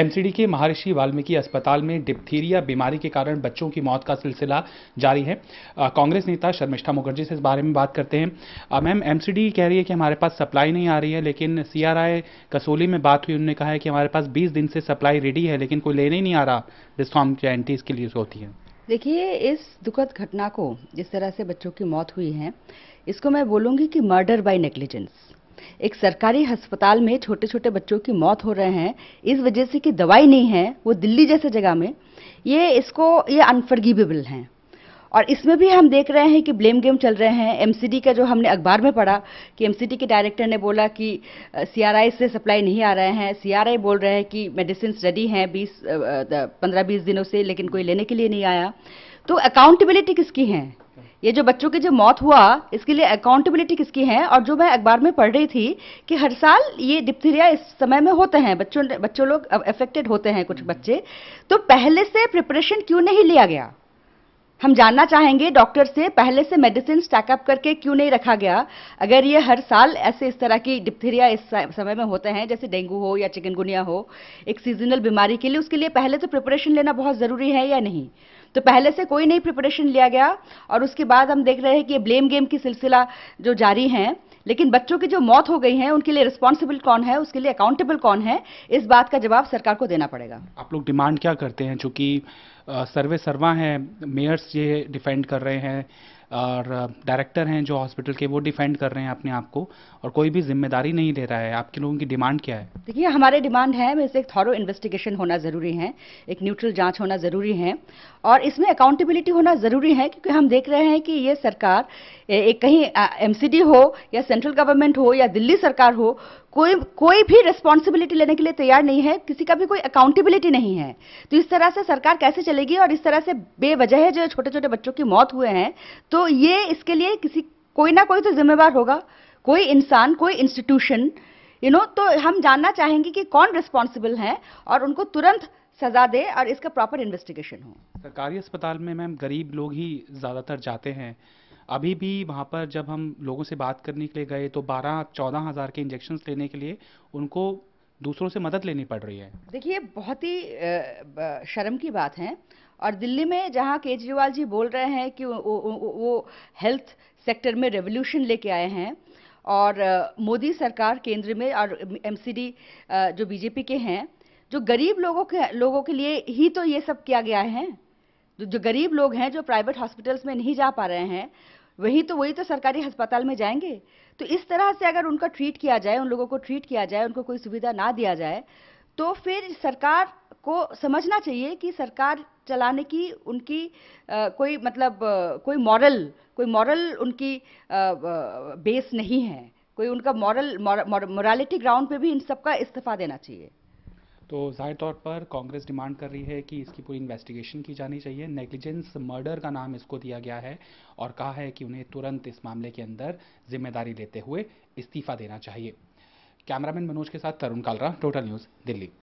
MCD के महर्षि वाल्मीकि अस्पताल में डिप्थीरिया बीमारी के कारण बच्चों की मौत का सिलसिला जारी है कांग्रेस नेता शर्मिष्ठा मुखर्जी से इस बारे में बात करते हैं मैम एमसीडी कह रही है कि हमारे पास सप्लाई नहीं आ रही है लेकिन सीआरआई कसोली में बात हुई उन्होंने कहा है कि हमारे पास बीस दिन से सप्लाई रेडी है लेकिन कोई लेने नहीं आ रहा डिस्कॉम गारंटीज के लिए होती है देखिए इस दुखद घटना को जिस तरह से बच्चों की मौत हुई है इसको मैं बोलूँगी कि मर्डर बाई नेग्लिजेंस एक सरकारी अस्पताल में छोटे छोटे बच्चों की मौत हो रहे हैं इस वजह से कि दवाई नहीं है वो दिल्ली जैसे जगह में ये इसको ये अनफर्गीवेबल हैं और इसमें भी हम देख रहे हैं कि ब्लेम गेम चल रहे हैं एमसीडी का जो हमने अखबार में पढ़ा कि एमसीडी के डायरेक्टर ने बोला कि सीआरआई से सप्लाई नहीं आ रहे हैं सीआरआई बोल रहे हैं कि मेडिसिन रेडी हैं बीस पंद्रह बीस दिनों से लेकिन कोई लेने के लिए नहीं आया तो अकाउंटेबिलिटी किसकी है ये जो बच्चों की जो मौत हुआ इसके लिए अकाउंटेबिलिटी किसकी है और जो मैं अखबार में पढ़ रही थी कि हर साल ये डिप्थीरिया इस समय में होते हैं बच्चों बच्चों लोग अफेक्टेड होते हैं कुछ बच्चे तो पहले से प्रिपरेशन क्यों नहीं लिया गया हम जानना चाहेंगे डॉक्टर से पहले से मेडिसिन स्टैकअप करके क्यों नहीं रखा गया अगर ये हर साल ऐसे इस तरह की डिप्थीरिया इस समय में होते हैं जैसे डेंगू हो या चिकनगुनिया हो एक सीजनल बीमारी के लिए उसके लिए पहले से प्रिपरेशन लेना बहुत ज़रूरी है या नहीं तो पहले से कोई नहीं प्रिपरेशन लिया गया और उसके बाद हम देख रहे हैं कि ब्लेम गेम की सिलसिला जो जारी है लेकिन बच्चों की जो मौत हो गई है उनके लिए रिस्पॉन्सिबल कौन है उसके लिए अकाउंटेबल कौन है इस बात का जवाब सरकार को देना पड़ेगा आप लोग डिमांड क्या करते हैं चूंकि सर्वे सर्वा हैं मेयर्स ये डिफेंड कर रहे हैं और डायरेक्टर हैं जो हॉस्पिटल के वो डिफेंड कर रहे हैं अपने आप को और कोई भी जिम्मेदारी नहीं ले रहा है आपके लोगों की डिमांड क्या है देखिए हमारे डिमांड है इसे एक थॉरो इन्वेस्टिगेशन होना ज़रूरी है एक न्यूट्रल जाँच होना ज़रूरी है और इसमें अकाउंटेबिलिटी होना ज़रूरी है क्योंकि हम देख रहे हैं कि ये सरकार एक कहीं एम हो या सेंट्रल गवर्नमेंट हो या दिल्ली सरकार हो कोई कोई भी रिस्पॉन्सिबिलिटी लेने के लिए तैयार नहीं है किसी का भी कोई अकाउंटेबिलिटी नहीं है तो इस तरह से सरकार कैसे चलेगी और इस तरह से बेवजह जो छोटे छोटे बच्चों की मौत हुए हैं तो ये इसके लिए किसी कोई ना कोई तो जिम्मेवार होगा कोई इंसान कोई इंस्टीट्यूशन यू नो तो हम जानना चाहेंगे कि कौन रिस्पॉन्सिबल हैं और उनको तुरंत सजा दे और इसका प्रॉपर इन्वेस्टिगेशन हो सरकारी अस्पताल में मैम गरीब लोग ही ज़्यादातर जाते हैं अभी भी वहाँ पर जब हम लोगों से बात करने के लिए गए तो बारह चौदह हज़ार के इंजेक्शन लेने के लिए उनको दूसरों से मदद लेनी पड़ रही है देखिए बहुत ही शर्म की बात है और दिल्ली में जहाँ केजरीवाल जी बोल रहे हैं कि वो, वो, वो हेल्थ सेक्टर में रेवोल्यूशन लेके आए हैं और मोदी सरकार केंद्र में और एमसीडी जो बीजेपी के हैं जो गरीब लोगों के लोगों के लिए ही तो ये सब किया गया है जो गरीब लोग हैं जो प्राइवेट हॉस्पिटल्स में नहीं जा पा रहे हैं वही तो वही तो सरकारी अस्पताल में जाएंगे तो इस तरह से अगर उनका ट्रीट किया जाए उन लोगों को ट्रीट किया जाए उनको कोई सुविधा ना दिया जाए तो फिर सरकार को समझना चाहिए कि सरकार चलाने की उनकी आ, कोई मतलब आ, कोई मॉरल कोई मॉरल उनकी आ, बेस नहीं है कोई उनका मॉरल मॉरलिटी ग्राउंड पे भी इन सबका इस्तीफा देना चाहिए तो ज़ाहिर तौर पर कांग्रेस डिमांड कर रही है कि इसकी पूरी इन्वेस्टिगेशन की जानी चाहिए नेग्लिजेंस मर्डर का नाम इसको दिया गया है और कहा है कि उन्हें तुरंत इस मामले के अंदर जिम्मेदारी लेते हुए इस्तीफा देना चाहिए कैमरामैन मनोज के साथ तरुण कालरा टोटल न्यूज़ दिल्ली